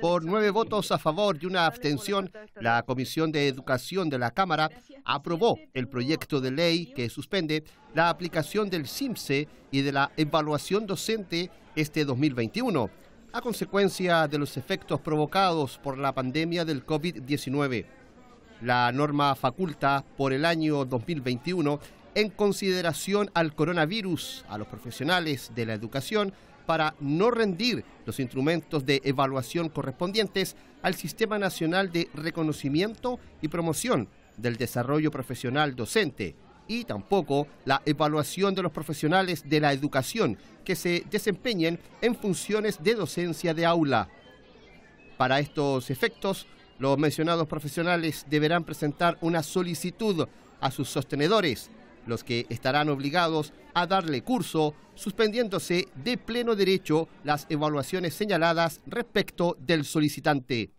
Por nueve votos a favor y una abstención, la Comisión de Educación de la Cámara aprobó el proyecto de ley que suspende la aplicación del CIMSE y de la evaluación docente este 2021, a consecuencia de los efectos provocados por la pandemia del COVID-19. La norma faculta por el año 2021 en consideración al coronavirus a los profesionales de la educación para no rendir los instrumentos de evaluación correspondientes al Sistema Nacional de Reconocimiento y Promoción del Desarrollo Profesional Docente y tampoco la evaluación de los profesionales de la educación que se desempeñen en funciones de docencia de aula. Para estos efectos, los mencionados profesionales deberán presentar una solicitud a sus sostenedores los que estarán obligados a darle curso, suspendiéndose de pleno derecho las evaluaciones señaladas respecto del solicitante.